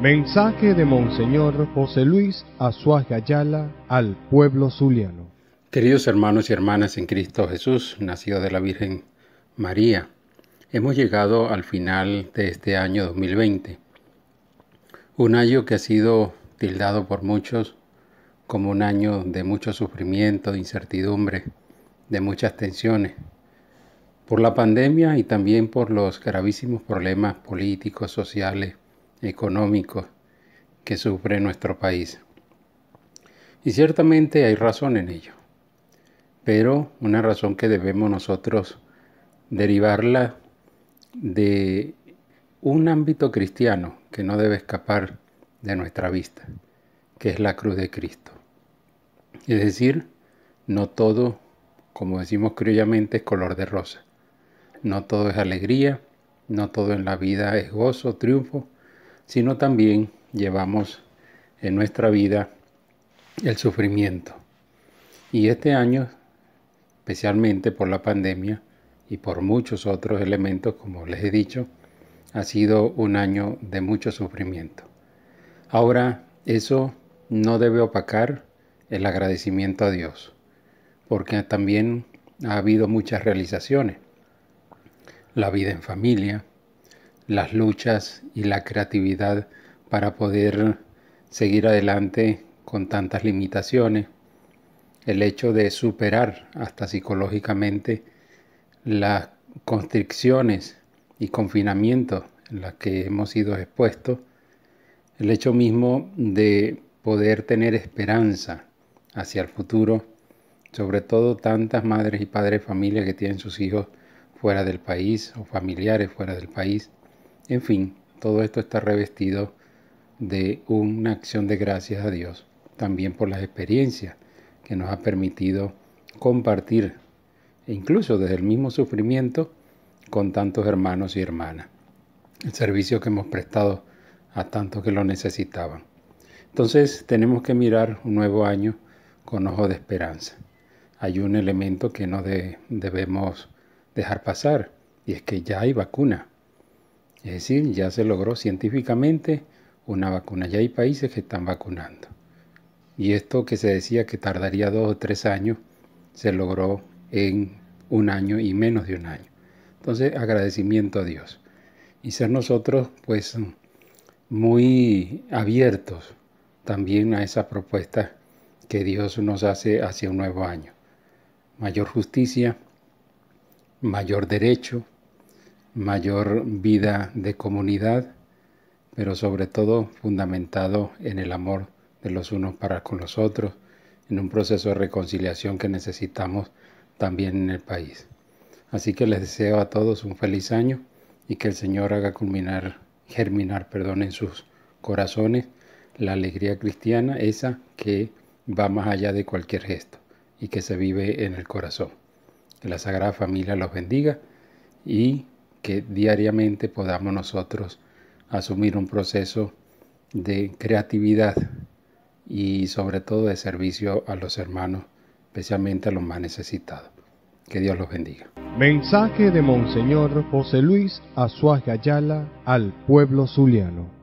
Mensaje de Monseñor José Luis Azuaz Ayala al pueblo zuliano. Queridos hermanos y hermanas en Cristo Jesús, nacido de la Virgen María, hemos llegado al final de este año 2020. Un año que ha sido tildado por muchos como un año de mucho sufrimiento, de incertidumbre, de muchas tensiones, por la pandemia y también por los gravísimos problemas políticos, sociales, económico que sufre nuestro país. Y ciertamente hay razón en ello, pero una razón que debemos nosotros derivarla de un ámbito cristiano que no debe escapar de nuestra vista, que es la cruz de Cristo. Es decir, no todo, como decimos criollamente, es color de rosa. No todo es alegría, no todo en la vida es gozo, triunfo, sino también llevamos en nuestra vida el sufrimiento. Y este año, especialmente por la pandemia y por muchos otros elementos, como les he dicho, ha sido un año de mucho sufrimiento. Ahora, eso no debe opacar el agradecimiento a Dios, porque también ha habido muchas realizaciones. La vida en familia, las luchas y la creatividad para poder seguir adelante con tantas limitaciones. El hecho de superar hasta psicológicamente las constricciones y confinamientos en las que hemos sido expuestos. El hecho mismo de poder tener esperanza hacia el futuro, sobre todo tantas madres y padres de familia que tienen sus hijos fuera del país o familiares fuera del país en fin, todo esto está revestido de una acción de gracias a Dios, también por las experiencias que nos ha permitido compartir, e incluso desde el mismo sufrimiento, con tantos hermanos y hermanas. El servicio que hemos prestado a tantos que lo necesitaban. Entonces tenemos que mirar un nuevo año con ojo de esperanza. Hay un elemento que no debemos dejar pasar y es que ya hay vacuna es decir, ya se logró científicamente una vacuna. Ya hay países que están vacunando. Y esto que se decía que tardaría dos o tres años, se logró en un año y menos de un año. Entonces, agradecimiento a Dios. Y ser nosotros, pues, muy abiertos también a esa propuesta que Dios nos hace hacia un nuevo año. Mayor justicia, mayor derecho, mayor vida de comunidad, pero sobre todo fundamentado en el amor de los unos para con los otros, en un proceso de reconciliación que necesitamos también en el país. Así que les deseo a todos un feliz año y que el Señor haga culminar, germinar, perdón, en sus corazones la alegría cristiana, esa que va más allá de cualquier gesto y que se vive en el corazón. Que la Sagrada Familia los bendiga y que diariamente podamos nosotros asumir un proceso de creatividad y sobre todo de servicio a los hermanos, especialmente a los más necesitados. Que Dios los bendiga. Mensaje de Monseñor José Luis Azuaz Gayala al pueblo zuliano.